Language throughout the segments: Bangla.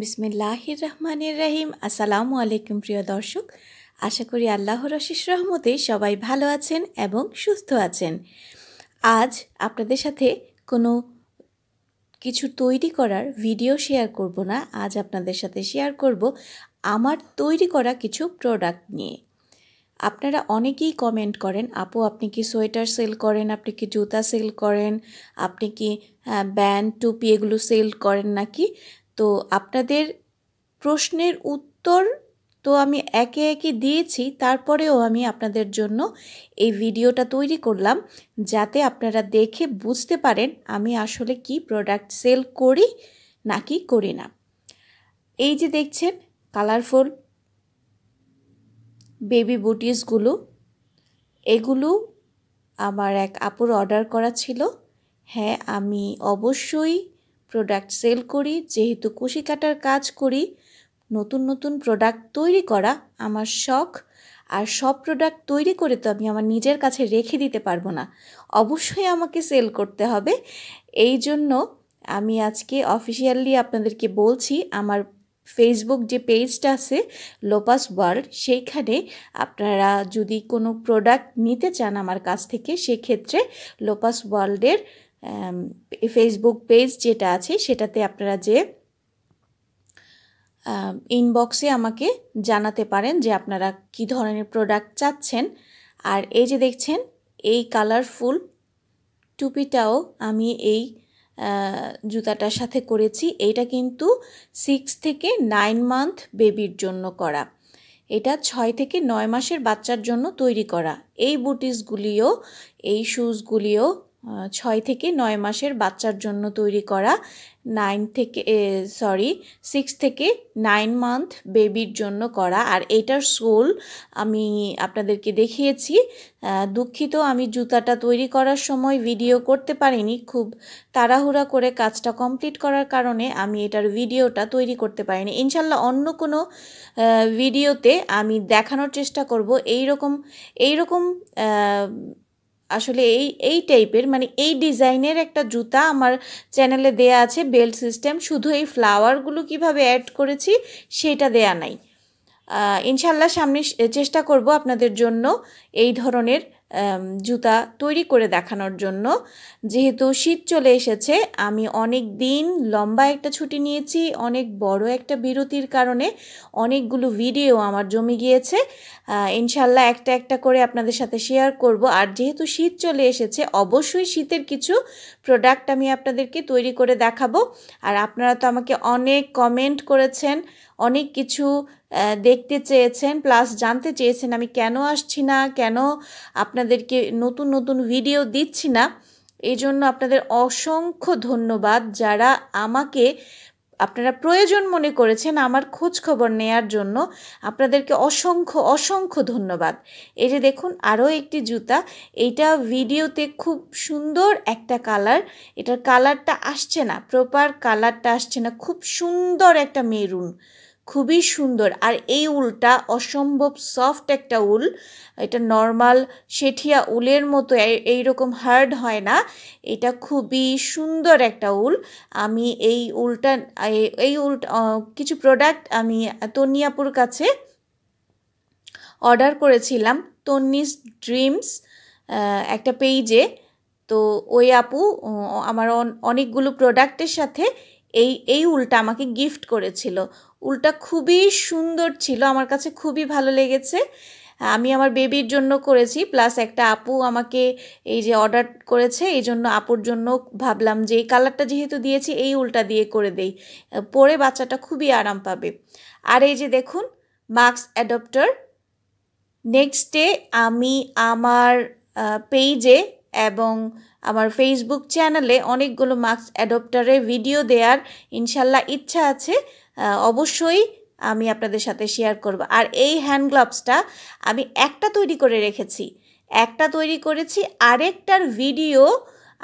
বিসমিল্লাহির রহমানের রহিম আসসালামু আলাইকুম প্রিয় দর্শক আশা করি আল্লাহর রশিস রহমতে সবাই ভালো আছেন এবং সুস্থ আছেন আজ আপনাদের সাথে কোনো কিছু তৈরি করার ভিডিও শেয়ার করব না আজ আপনাদের সাথে শেয়ার করব আমার তৈরি করা কিছু প্রোডাক্ট নিয়ে আপনারা অনেকেই কমেন্ট করেন আপু আপনি কি সোয়েটার সেল করেন আপনি কি জুতা সেল করেন আপনি কি ব্যান্ড টুপি এগুলো সেল করেন নাকি তো আপনাদের প্রশ্নের উত্তর তো আমি একে একে দিয়েছি তারপরেও আমি আপনাদের জন্য এই ভিডিওটা তৈরি করলাম যাতে আপনারা দেখে বুঝতে পারেন আমি আসলে কি প্রোডাক্ট সেল করি নাকি করি না এই যে দেখছেন কালারফুল বেবি বুটিসগুলো এগুলো আমার এক আপুর অর্ডার করা ছিল হ্যাঁ আমি অবশ্যই প্রোডাক্ট সেল করি যেহেতু কুশি কাটার কাজ করি নতুন নতুন প্রোডাক্ট তৈরি করা আমার শখ আর সব প্রোডাক্ট তৈরি করে তো আমি আমার নিজের কাছে রেখে দিতে পারবো না অবশ্যই আমাকে সেল করতে হবে এই জন্য আমি আজকে অফিসিয়ালি আপনাদেরকে বলছি আমার ফেসবুক যে পেজটা আছে লোপাস ওয়ার্ল্ড সেইখানে আপনারা যদি কোনো প্রোডাক্ট নিতে চান আমার কাছ থেকে সেক্ষেত্রে লোপাস ওয়ার্ল্ডের ফেসবুক পেজ যেটা আছে সেটাতে আপনারা যে ইনবক্সে আমাকে জানাতে পারেন যে আপনারা কি ধরনের প্রোডাক্ট চাচ্ছেন আর এই যে দেখছেন এই কালারফুল টুপিটাও আমি এই জুতাটার সাথে করেছি এটা কিন্তু সিক্স থেকে নাইন মান্থ বেবির জন্য করা এটা ছয় থেকে নয় মাসের বাচ্চার জন্য তৈরি করা এই বুটিসগুলিও এই শুজগুলিও ছয় থেকে নয় মাসের বাচ্চার জন্য তৈরি করা নাইন থেকে সরি সিক্স থেকে নাইন মান্থ বেবির জন্য করা আর এটার সোল আমি আপনাদেরকে দেখিয়েছি দুঃখিত আমি জুতাটা তৈরি করার সময় ভিডিও করতে পারিনি খুব তাড়াহুড়া করে কাজটা কমপ্লিট করার কারণে আমি এটার ভিডিওটা তৈরি করতে পারিনি ইনশাল্লাহ অন্য কোনো ভিডিওতে আমি দেখানোর চেষ্টা করব এই রকম এই রকম আসলে এই এই টাইপের মানে এই ডিজাইনের একটা জুতা আমার চ্যানেলে দেয়া আছে বেল্ট সিস্টেম শুধু এই ফ্লাওয়ারগুলো কিভাবে অ্যাড করেছি সেটা দেয়া নাই ইনশাল্লাহ সামনে চেষ্টা করব আপনাদের জন্য এই ধরনের জুতা তৈরি করে দেখানোর জন্য যেহেতু শীত চলে এসেছে আমি অনেক দিন লম্বা একটা ছুটি নিয়েছি অনেক বড় একটা বিরতির কারণে অনেকগুলো ভিডিও আমার জমে গিয়েছে ইনশাল্লাহ একটা একটা করে আপনাদের সাথে শেয়ার করব আর যেহেতু শীত চলে এসেছে অবশ্যই শীতের কিছু প্রোডাক্ট আমি আপনাদেরকে তৈরি করে দেখাবো আর আপনারা তো আমাকে অনেক কমেন্ট করেছেন অনেক কিছু দেখতে চেয়েছেন প্লাস জানতে চেয়েছেন আমি কেন আসছি না কেন আপনাদেরকে নতুন নতুন ভিডিও দিচ্ছি না এই জন্য আপনাদের অসংখ্য ধন্যবাদ যারা আমাকে আপনারা প্রয়োজন মনে করেছেন আমার খোঁজ খবর নেয়ার জন্য আপনাদেরকে অসংখ্য অসংখ্য ধন্যবাদ এই যে দেখুন আরও একটি জুতা এইটা ভিডিওতে খুব সুন্দর একটা কালার এটার কালারটা আসছে না প্রপার কালারটা আসছে না খুব সুন্দর একটা মেরুন খুবই সুন্দর আর এই উলটা অসম্ভব সফট একটা উল এটা নর্মাল সেঠিয়া উলের মতো এই রকম হার্ড হয় না এটা খুবই সুন্দর একটা উল আমি এই উলটা এই উলটা কিছু প্রোডাক্ট আমি তনিয়াপুর কাছে অর্ডার করেছিলাম তন্নিস ড্রিমস একটা পেইজে তো ওই আপু আমার অনেকগুলো প্রোডাক্টের সাথে এই এই উলটা আমাকে গিফট করেছিল উলটা খুবই সুন্দর ছিল আমার কাছে খুবই ভালো লেগেছে আমি আমার বেবির জন্য করেছি প্লাস একটা আপু আমাকে এই যে অর্ডার করেছে এই জন্য আপুর জন্য ভাবলাম যে এই কালারটা যেহেতু দিয়েছি এই উল্টা দিয়ে করে দেই পরে বাচ্চাটা খুবই আরাম পাবে আর এই যে দেখুন মাক্স অ্যাডপ্টার নেক্সট ডে আমি আমার পেইজে এবং আমার ফেসবুক চ্যানেলে অনেকগুলো মাস্ক অ্যাডপ্টারের ভিডিও দেওয়ার ইনশাল্লাহ ইচ্ছা আছে অবশ্যই আমি আপনাদের সাথে শেয়ার করব আর এই হ্যান্ড গ্লাভসটা আমি একটা তৈরি করে রেখেছি একটা তৈরি করেছি আরেকটার ভিডিও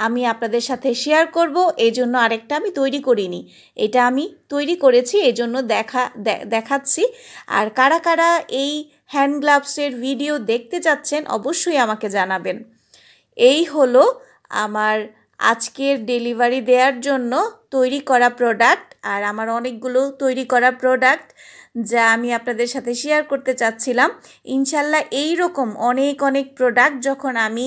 আমি আপনাদের সাথে শেয়ার করব এই জন্য আরেকটা আমি তৈরি করিনি এটা আমি তৈরি করেছি এই জন্য দেখা দেখাচ্ছি আর কারা কারা এই হ্যান্ড গ্লাভসের ভিডিও দেখতে চাচ্ছেন অবশ্যই আমাকে জানাবেন এই হলো আমার আজকের ডেলিভারি দেওয়ার জন্য তৈরি করা প্রোডাক্ট আর আমার অনেকগুলো তৈরি করা প্রোডাক্ট যা আমি আপনাদের সাথে শেয়ার করতে চাচ্ছিলাম ইনশাল্লাহ এই রকম অনেক অনেক প্রোডাক্ট যখন আমি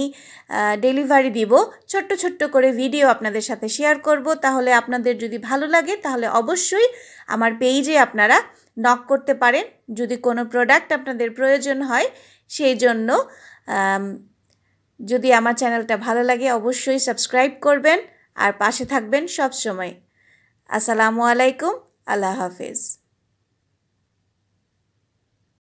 ডেলিভারি দিব ছোট্ট ছোট্ট করে ভিডিও আপনাদের সাথে শেয়ার করব তাহলে আপনাদের যদি ভালো লাগে তাহলে অবশ্যই আমার পেজে আপনারা নক করতে পারেন যদি কোনো প্রোডাক্ট আপনাদের প্রয়োজন হয় সেই জন্য যদি আমার চ্যানেলটা ভালো লাগে অবশ্যই সাবস্ক্রাইব করবেন আর পাশে থাকবেন সব সময় আসসালামু আলাইকুম আল্লাহ হাফেজ